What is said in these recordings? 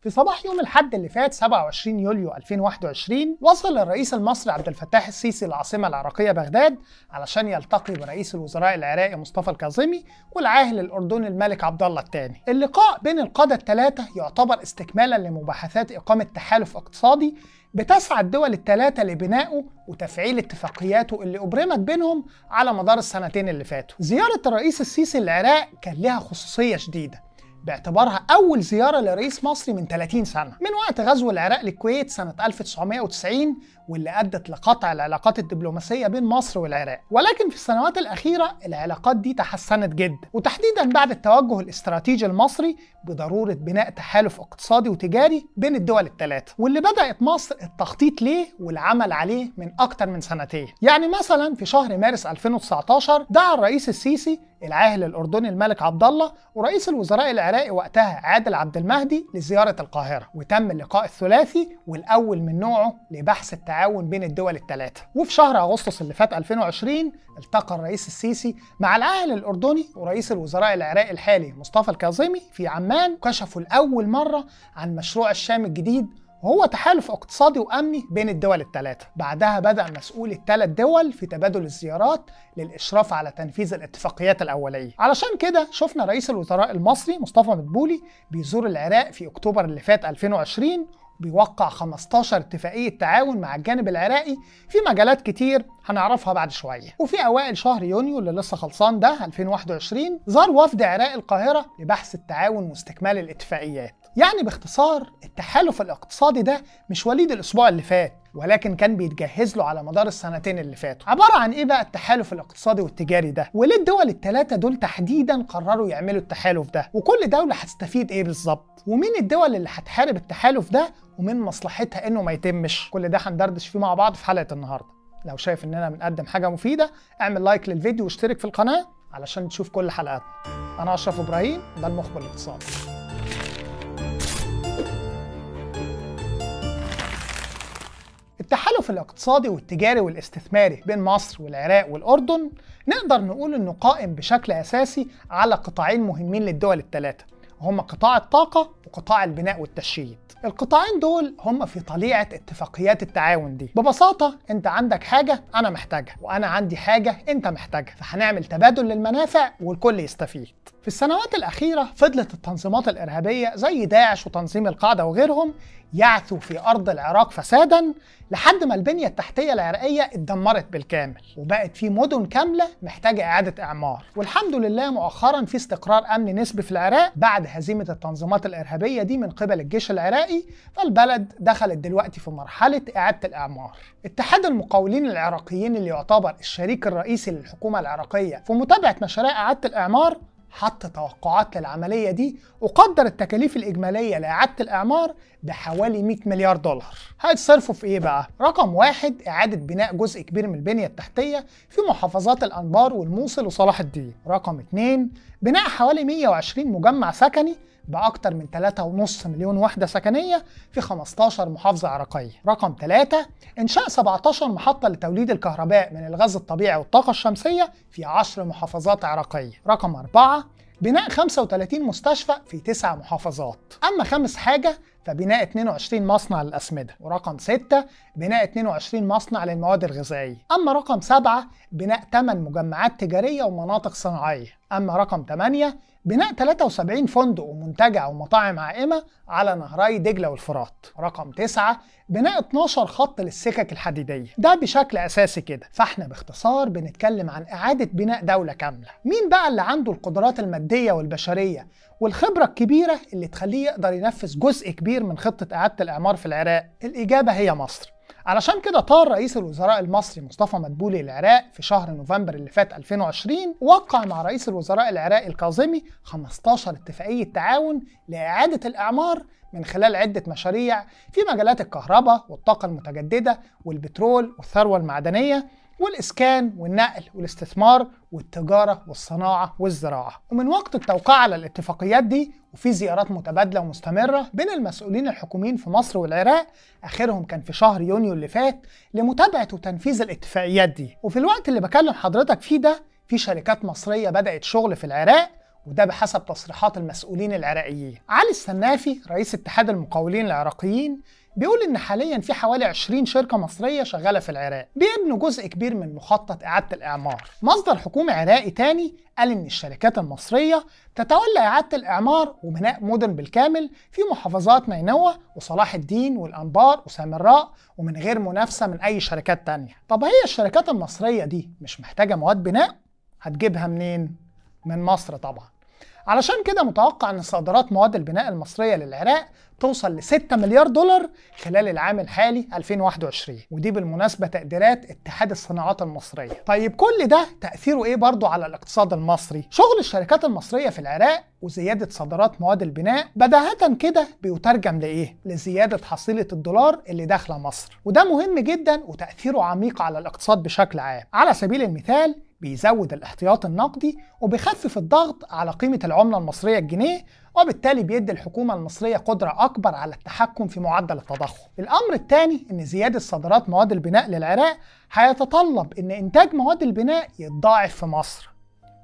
في صباح يوم الحد اللي فات 27 يوليو 2021 وصل الرئيس المصري عبد الفتاح السيسي العاصمة العراقية بغداد علشان يلتقي برئيس الوزراء العراقي مصطفى الكاظمي والعاهل الأردني الملك عبد الله الثاني. اللقاء بين القادة الثلاثة يعتبر استكمالا لمباحثات إقامة تحالف اقتصادي بتسعى الدول الثلاثة لبنائه وتفعيل اتفاقياته اللي أبرمت بينهم على مدار السنتين اللي فاتوا. زيارة الرئيس السيسي العراق كان لها خصوصية شديدة باعتبارها أول زيارة لرئيس مصري من 30 سنة من وقت غزو العراق للكويت سنة 1990 واللي أدت لقطع العلاقات الدبلوماسية بين مصر والعراق ولكن في السنوات الأخيرة العلاقات دي تحسنت جدا وتحديدا بعد التوجه الاستراتيجي المصري بضرورة بناء تحالف اقتصادي وتجاري بين الدول الثلاثة واللي بدأت مصر التخطيط ليه والعمل عليه من أكتر من سنتين يعني مثلا في شهر مارس 2019 دعا الرئيس السيسي العاهل الاردني الملك عبد الله ورئيس الوزراء العراقي وقتها عادل عبد المهدي لزياره القاهره وتم اللقاء الثلاثي والاول من نوعه لبحث التعاون بين الدول الثلاثه وفي شهر اغسطس اللي فات 2020 التقى الرئيس السيسي مع العاهل الاردني ورئيس الوزراء العراقي الحالي مصطفى الكاظمي في عمان وكشفوا لاول مره عن مشروع الشام الجديد وهو تحالف اقتصادي وامني بين الدول الثلاثه بعدها بدا مسؤول الثلاث دول في تبادل الزيارات للاشراف على تنفيذ الاتفاقيات الاوليه علشان كده شفنا رئيس الوزراء المصري مصطفى مدبولي بيزور العراق في اكتوبر اللي فات 2020 بيوقع 15 اتفاقية تعاون مع الجانب العراقي في مجالات كتير هنعرفها بعد شوية وفي أوائل شهر يونيو اللي لسه خلصان ده 2021 زار وفد عراق القاهرة لبحث التعاون واستكمال الاتفاقيات يعني باختصار التحالف الاقتصادي ده مش وليد الاسبوع اللي فات ولكن كان بيتجهز له على مدار السنتين اللي فاتوا عبارة عن ايه بقى التحالف الاقتصادي والتجاري ده وليه الدول الثلاثة دول تحديدا قرروا يعملوا التحالف ده وكل دولة هتستفيد ايه بالظبط ومين الدول اللي هتحارب التحالف ده ومين مصلحتها انه ما يتمش كل ده هندردش فيه مع بعض في حلقة النهاردة لو شايف اننا بنقدم حاجة مفيدة اعمل لايك للفيديو واشترك في القناة علشان تشوف كل حلقاتنا انا اشرف ابراهيم ده المخبر الاقتصادي التحالف الاقتصادي والتجاري والاستثماري بين مصر والعراق والأردن نقدر نقول إنه قائم بشكل أساسي على قطاعين مهمين للدول الثلاثة وهما قطاع الطاقة وقطاع البناء والتشييد القطاعين دول هم في طليعة اتفاقيات التعاون دي ببساطة انت عندك حاجة انا محتاجها وانا عندي حاجة انت محتاجها فهنعمل تبادل للمنافع والكل يستفيد في السنوات الأخيرة فضلت التنظيمات الإرهابية زي داعش وتنظيم القاعدة وغيرهم يعثو في أرض العراق فسادا لحد ما البنية التحتية العراقية اتدمرت بالكامل وبقت في مدن كاملة محتاجة إعادة إعمار والحمد لله مؤخرا في استقرار أمن نسبي في العراق بعد هزيمة التنظيمات الإرهابية دي من قبل الجيش العراقي فالبلد دخلت دلوقتي في مرحلة إعادة الإعمار اتحاد المقاولين العراقيين اللي يعتبر الشريك الرئيسي للحكومة العراقية في متابعة مشاريع إعادة الإعمار حط توقعات للعملية دي وقدر التكاليف الإجمالية لإعادة الإعمار بحوالي 100 مليار دولار هيتصرفوا في إيه بقى؟ رقم واحد إعادة بناء جزء كبير من البنية التحتية في محافظات الأنبار والموصل وصلاح الدين رقم اتنين بناء حوالي 120 مجمع سكني بأكثر من 3.5 مليون وحدة سكنية في 15 محافظة عراقية. رقم 3 إنشاء 17 محطة لتوليد الكهرباء من الغاز الطبيعي والطاقة الشمسية في 10 محافظات عراقية. رقم 4 بناء 35 مستشفى في 9 محافظات. أما خامس حاجة فبناء 22 مصنع للأسمدة ورقم 6 بناء 22 مصنع للمواد الغذائية أما رقم 7 بناء 8 مجمعات تجارية ومناطق صناعية أما رقم 8 بناء 73 فندق ومنتجع ومطاعم عائمة على نهري دجلة والفرات رقم 9 بناء 12 خط للسكك الحديدية ده بشكل أساسي كده فاحنا باختصار بنتكلم عن إعادة بناء دولة كاملة مين بقى اللي عنده القدرات المادية والبشرية والخبرة الكبيرة اللي تخليه يقدر ينفذ جزء كبير من خطة إعادة الإعمار في العراق الإجابة هي مصر علشان كده طار رئيس الوزراء المصري مصطفى مدبولي العراق في شهر نوفمبر اللي فات 2020 وقع مع رئيس الوزراء العراقي الكاظمي 15 اتفاقية تعاون لإعادة الإعمار من خلال عدة مشاريع في مجالات الكهرباء والطاقة المتجددة والبترول والثروة المعدنية والإسكان والنقل والاستثمار والتجارة والصناعة والزراعة ومن وقت التوقيع على الاتفاقيات دي وفي زيارات متبادلة ومستمرة بين المسؤولين الحكوميين في مصر والعراق آخرهم كان في شهر يونيو اللي فات لمتابعة وتنفيذ الاتفاقيات دي وفي الوقت اللي بكلم حضرتك فيه ده في شركات مصرية بدأت شغل في العراق وده بحسب تصريحات المسؤولين العراقيين علي السنافي رئيس اتحاد المقاولين العراقيين بيقول إن حاليا في حوالي 20 شركة مصرية شغالة في العراق بيبنوا جزء كبير من مخطط إعادة الإعمار مصدر حكومي عراقي تاني قال إن الشركات المصرية تتولى إعادة الإعمار وبناء مدن بالكامل في محافظات نينوى وصلاح الدين والأنبار وسامراء ومن غير منافسة من أي شركات تانية طب هي الشركات المصرية دي مش محتاجة مواد بناء؟ هتجيبها منين؟ من مصر طبعا علشان كده متوقع ان صادرات مواد البناء المصريه للعراق توصل ل 6 مليار دولار خلال العام الحالي 2021 ودي بالمناسبه تقديرات اتحاد الصناعات المصريه طيب كل ده تاثيره ايه برضه على الاقتصاد المصري شغل الشركات المصريه في العراق وزياده صادرات مواد البناء بداهه كده بيترجم لايه لزياده حصيله الدولار اللي داخله مصر وده مهم جدا وتاثيره عميق على الاقتصاد بشكل عام على سبيل المثال بيزود الاحتياط النقدي وبيخفف الضغط على قيمة العملة المصرية الجنيه وبالتالي بيدي الحكومة المصرية قدرة أكبر على التحكم في معدل التضخم. الأمر الثاني إن زيادة صادرات مواد البناء للعراق هيتطلب إن إنتاج مواد البناء يتضاعف في مصر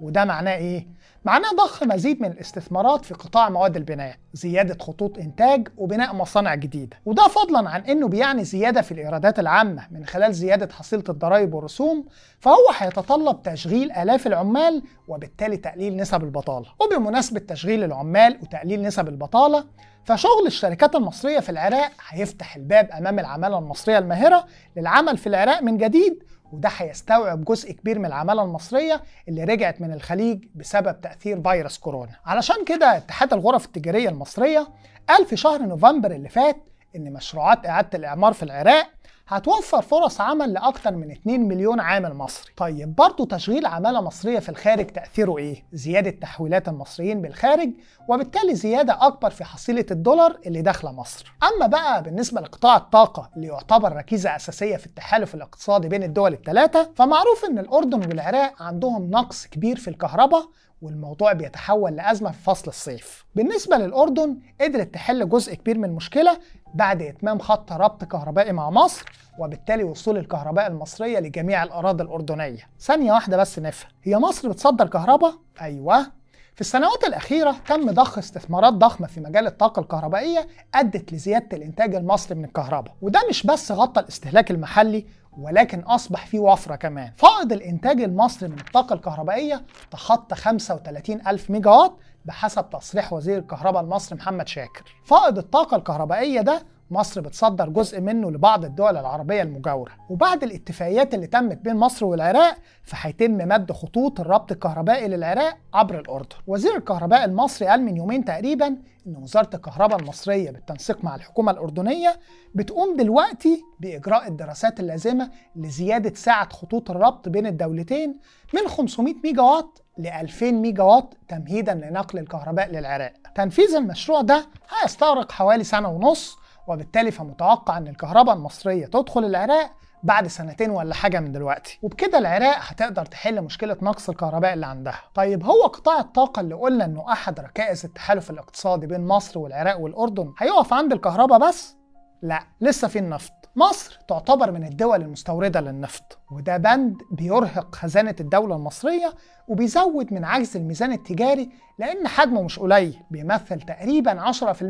وده معناه ايه؟ معناه ضخ مزيد من الاستثمارات في قطاع مواد البناء، زيادة خطوط إنتاج وبناء مصانع جديدة، وده فضلاً عن إنه بيعني زيادة في الإيرادات العامة من خلال زيادة حصيلة الضرائب والرسوم، فهو هيتطلب تشغيل آلاف العمال وبالتالي تقليل نسب البطالة، وبمناسبة تشغيل العمال وتقليل نسب البطالة، فشغل الشركات المصرية في العراق هيفتح الباب أمام العمالة المصرية الماهرة للعمل في العراق من جديد وده هيستوعب جزء كبير من العمالة المصرية اللي رجعت من الخليج بسبب تأثير فيروس كورونا علشان كده اتحاد الغرف التجارية المصرية قال في شهر نوفمبر اللي فات إن مشروعات إعادة الإعمار في العراق هتوفر فرص عمل لاكثر من 2 مليون عامل مصري طيب برضه تشغيل عماله مصريه في الخارج تاثيره ايه زياده تحويلات المصريين بالخارج وبالتالي زياده اكبر في حصيله الدولار اللي داخله مصر اما بقى بالنسبه لقطاع الطاقه اللي يعتبر ركيزه اساسيه في التحالف الاقتصادي بين الدول الثلاثه فمعروف ان الاردن والعراق عندهم نقص كبير في الكهرباء والموضوع بيتحول لأزمة في فصل الصيف بالنسبة للأردن قدرت تحل جزء كبير من المشكلة بعد إتمام خط ربط كهربائي مع مصر وبالتالي وصول الكهرباء المصرية لجميع الأراضي الأردنية ثانية واحدة بس نفهم هي مصر بتصدر كهرباء؟ أيوة في السنوات الأخيرة تم ضخ استثمارات ضخمة في مجال الطاقة الكهربائية أدت لزيادة الإنتاج المصري من الكهرباء، وده مش بس غطى الاستهلاك المحلي ولكن أصبح فيه وفرة كمان فائض الإنتاج المصري من الطاقة الكهربائية تخطى 35 ألف ميجا وات بحسب تصريح وزير الكهرباء المصري محمد شاكر فائض الطاقة الكهربائية ده مصر بتصدر جزء منه لبعض الدول العربية المجاورة وبعد الاتفاقيات اللي تمت بين مصر والعراق فهيتم مد خطوط الربط الكهربائي للعراق عبر الأردن وزير الكهرباء المصري قال من يومين تقريبا إن وزارة الكهرباء المصرية بالتنسيق مع الحكومة الأردنية بتقوم دلوقتي بإجراء الدراسات اللازمة لزيادة سعة خطوط الربط بين الدولتين من 500 ميجا وات ل 2000 ميجا وات تمهيدا لنقل الكهرباء للعراق. تنفيذ المشروع ده هيستغرق حوالي سنة ونص وبالتالي فمتوقع ان الكهرباء المصريه تدخل العراق بعد سنتين ولا حاجه من دلوقتي وبكده العراق هتقدر تحل مشكله نقص الكهرباء اللي عندها طيب هو قطاع الطاقه اللي قلنا انه احد ركائز التحالف الاقتصادي بين مصر والعراق والاردن هيقف عند الكهرباء بس لا لسه في النفط مصر تعتبر من الدول المستوردة للنفط وده بند بيرهق خزانة الدولة المصرية وبيزود من عجز الميزان التجاري لأن حجمه مش قليل بيمثل تقريبا 10%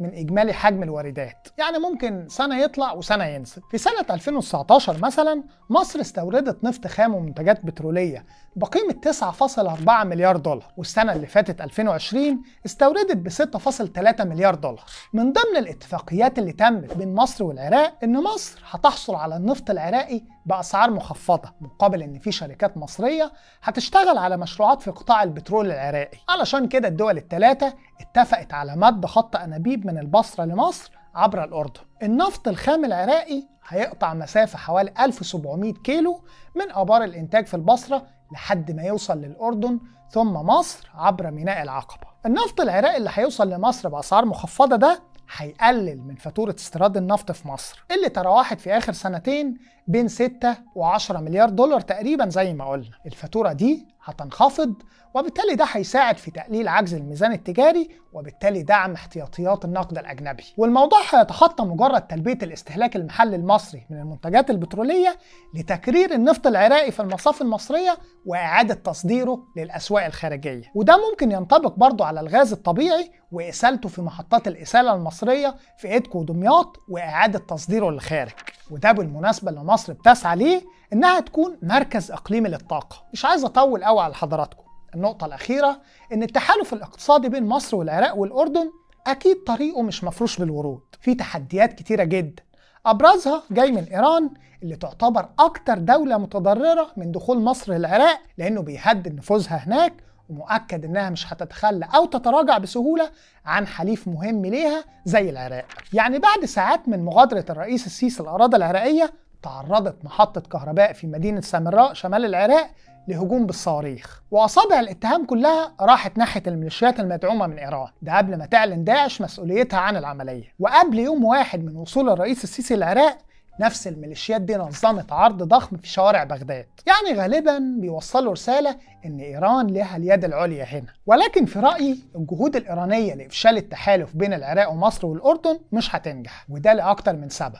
من إجمالي حجم الواردات يعني ممكن سنة يطلع وسنة ينزل في سنة 2019 مثلا مصر استوردت نفط خام ومنتجات بترولية بقيمة 9.4 مليار دولار والسنة اللي فاتت 2020 استوردت ب 6.3 مليار دولار من ضمن الاتفاقيات اللي تمت بين مصر والعراق ان مصر هتحصل على النفط العراقي باسعار مخفضه مقابل ان في شركات مصريه هتشتغل على مشروعات في قطاع البترول العراقي علشان كده الدول الثلاثه اتفقت على مد خط انابيب من البصره لمصر عبر الأردن النفط الخام العراقي هيقطع مسافة حوالي 1700 كيلو من آبار الإنتاج في البصرة لحد ما يوصل للأردن ثم مصر عبر ميناء العقبة النفط العراقي اللي هيوصل لمصر بأسعار مخفضة ده هيقلل من فاتورة استيراد النفط في مصر اللي تراوحت في آخر سنتين بين 6 و 10 مليار دولار تقريبا زي ما قلنا الفاتورة دي هتنخفض وبالتالي ده هيساعد في تقليل عجز الميزان التجاري وبالتالي دعم احتياطيات النقد الأجنبي والموضوع هيتخطى مجرد تلبية الاستهلاك المحلي المصري من المنتجات البترولية لتكرير النفط العراقي في المصاف المصرية وإعادة تصديره للأسواق الخارجية وده ممكن ينطبق برضه على الغاز الطبيعي وإسالته في محطات الإسالة المصرية في إيدكو ودمياط وإعادة تصديره للخارج وده بالمناسبة اللي مصر بتسعى ليه انها تكون مركز اقليمي للطاقه مش عايز اطول قوي على حضراتكم النقطه الاخيره ان التحالف الاقتصادي بين مصر والعراق والاردن اكيد طريقه مش مفروش بالورود في تحديات كتيره جدا ابرزها جاي من ايران اللي تعتبر اكتر دوله متضرره من دخول مصر للعراق لانه بيهدد نفوذها هناك ومؤكد انها مش هتتخلى او تتراجع بسهوله عن حليف مهم ليها زي العراق. يعني بعد ساعات من مغادره الرئيس السيسي الاراضي العراقيه تعرضت محطة كهرباء في مدينة سامراء شمال العراق لهجوم بالصواريخ وأصابع الاتهام كلها راحت ناحية الميليشيات المدعومة من إيران ده قبل ما تعلن داعش مسؤوليتها عن العملية وقبل يوم واحد من وصول الرئيس السيسي العراق نفس الميليشيات دي نظمت عرض ضخم في شوارع بغداد يعني غالبا بيوصلوا رسالة ان ايران لها اليد العليا هنا ولكن في رأيي الجهود الايرانية لافشال التحالف بين العراق ومصر والاردن مش هتنجح وده لاكتر من سبب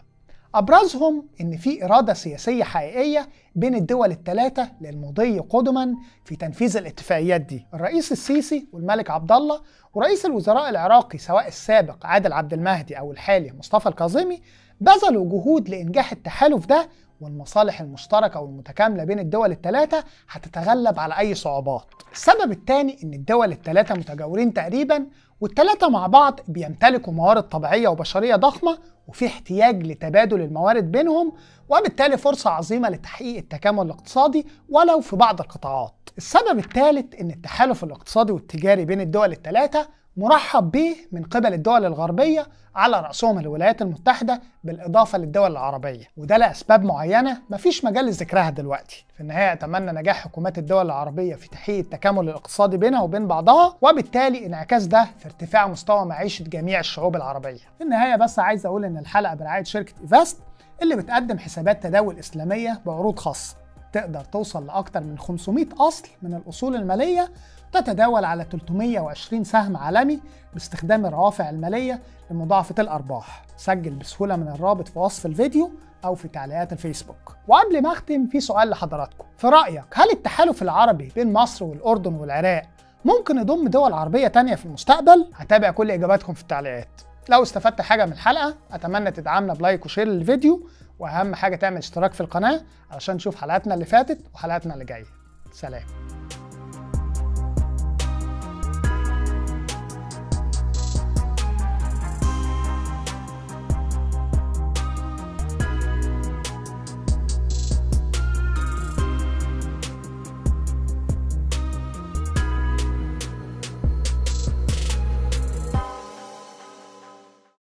أبرزهم إن في إرادة سياسية حقيقية بين الدول الثلاثة للمضي قدما في تنفيذ الاتفاقيات دي الرئيس السيسي والملك عبد الله ورئيس الوزراء العراقي سواء السابق عادل عبد المهدي أو الحالي مصطفى الكاظمي بذلوا جهود لإنجاح التحالف ده والمصالح المشتركة والمتكاملة بين الدول الثلاثة هتتغلب على أي صعوبات. السبب الثاني إن الدول الثلاثة متجاورين تقريبا والثلاثة مع بعض بيمتلكوا موارد طبيعية وبشرية ضخمة وفي احتياج لتبادل الموارد بينهم وبالتالي فرصة عظيمة لتحقيق التكامل الاقتصادي ولو في بعض القطاعات. السبب الثالث إن التحالف الاقتصادي والتجاري بين الدول الثلاثة مرحب به من قبل الدول الغربية على رأسهم الولايات المتحدة بالإضافة للدول العربية وده لأسباب معينة مفيش مجال لذكرها دلوقتي في النهاية أتمنى نجاح حكومات الدول العربية في تحقيق التكامل الاقتصادي بينها وبين بعضها وبالتالي انعكاس ده في ارتفاع مستوى معيشة جميع الشعوب العربية في النهاية بس عايز أقول إن الحلقة برعاية شركة إيفاست اللي بتقدم حسابات تداول إسلامية بعروض خاصة تقدر توصل لأكثر من 500 أصل من الأصول المالية تتداول على 320 سهم عالمي باستخدام الروافع المالية لمضاعفة الأرباح سجل بسهولة من الرابط في وصف الفيديو أو في تعليقات الفيسبوك وقبل ما أختم في سؤال لحضراتكم في رأيك هل التحالف العربي بين مصر والأردن والعراق ممكن يضم دول عربية تانية في المستقبل؟ هتابع كل إجاباتكم في التعليقات لو استفدت حاجه من الحلقه اتمنى تدعمنا بلايك وشير للفيديو واهم حاجه تعمل اشتراك في القناه علشان تشوف حلقاتنا اللي فاتت وحلقاتنا اللي جايه سلام